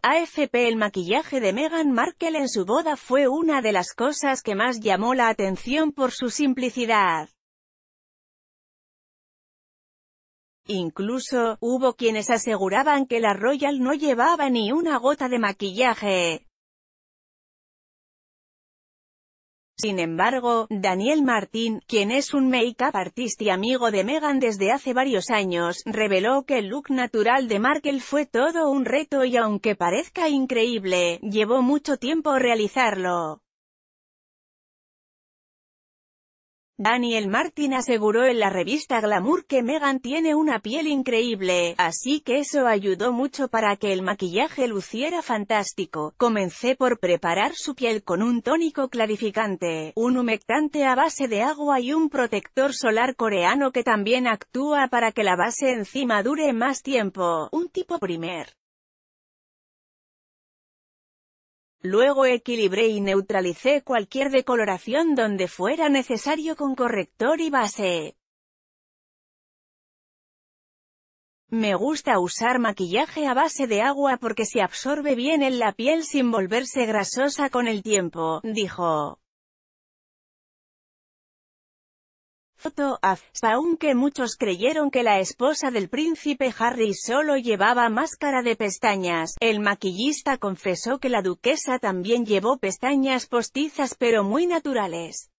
AFP El maquillaje de Meghan Markle en su boda fue una de las cosas que más llamó la atención por su simplicidad. Incluso, hubo quienes aseguraban que la Royal no llevaba ni una gota de maquillaje. Sin embargo, Daniel Martín, quien es un make-up artist y amigo de Meghan desde hace varios años, reveló que el look natural de Markel fue todo un reto y aunque parezca increíble, llevó mucho tiempo realizarlo. Daniel Martin aseguró en la revista Glamour que Meghan tiene una piel increíble, así que eso ayudó mucho para que el maquillaje luciera fantástico. Comencé por preparar su piel con un tónico clarificante, un humectante a base de agua y un protector solar coreano que también actúa para que la base encima dure más tiempo, un tipo primer. Luego equilibré y neutralicé cualquier decoloración donde fuera necesario con corrector y base. Me gusta usar maquillaje a base de agua porque se absorbe bien en la piel sin volverse grasosa con el tiempo, dijo. aunque muchos creyeron que la esposa del príncipe Harry solo llevaba máscara de pestañas, el maquillista confesó que la duquesa también llevó pestañas postizas pero muy naturales.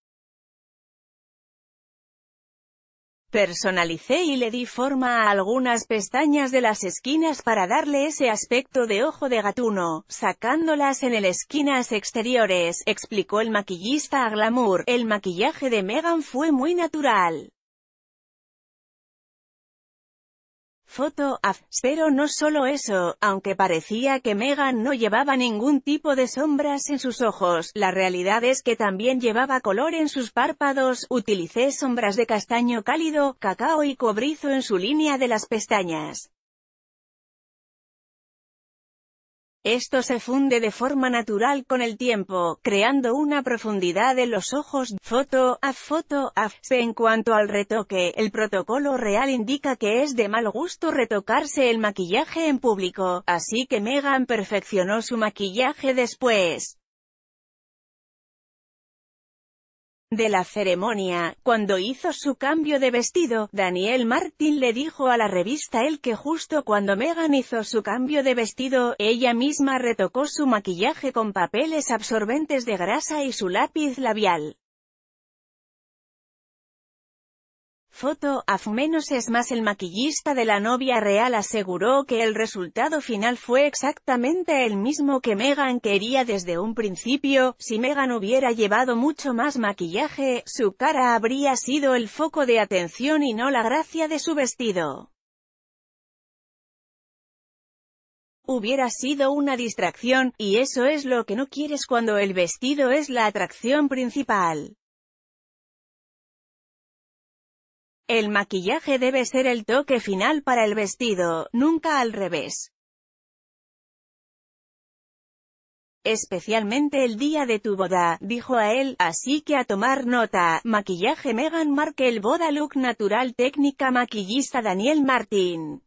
Personalicé y le di forma a algunas pestañas de las esquinas para darle ese aspecto de ojo de gatuno, sacándolas en el esquinas exteriores, explicó el maquillista a Glamour. El maquillaje de Megan fue muy natural. Foto Pero no solo eso, aunque parecía que Megan no llevaba ningún tipo de sombras en sus ojos, la realidad es que también llevaba color en sus párpados, utilicé sombras de castaño cálido, cacao y cobrizo en su línea de las pestañas. Esto se funde de forma natural con el tiempo, creando una profundidad en los ojos, foto, a foto, a. En cuanto al retoque, el protocolo real indica que es de mal gusto retocarse el maquillaje en público, así que Megan perfeccionó su maquillaje después. de la ceremonia, cuando hizo su cambio de vestido, Daniel Martin le dijo a la revista El que justo cuando Meghan hizo su cambio de vestido, ella misma retocó su maquillaje con papeles absorbentes de grasa y su lápiz labial. Foto, menos es más el maquillista de la novia real aseguró que el resultado final fue exactamente el mismo que Megan quería desde un principio, si Megan hubiera llevado mucho más maquillaje, su cara habría sido el foco de atención y no la gracia de su vestido. hubiera sido una distracción, y eso es lo que no quieres cuando el vestido es la atracción principal. El maquillaje debe ser el toque final para el vestido, nunca al revés. especialmente el día de tu boda, dijo a él, así que a tomar nota, maquillaje Meghan Markle boda look natural técnica maquillista Daniel Martín.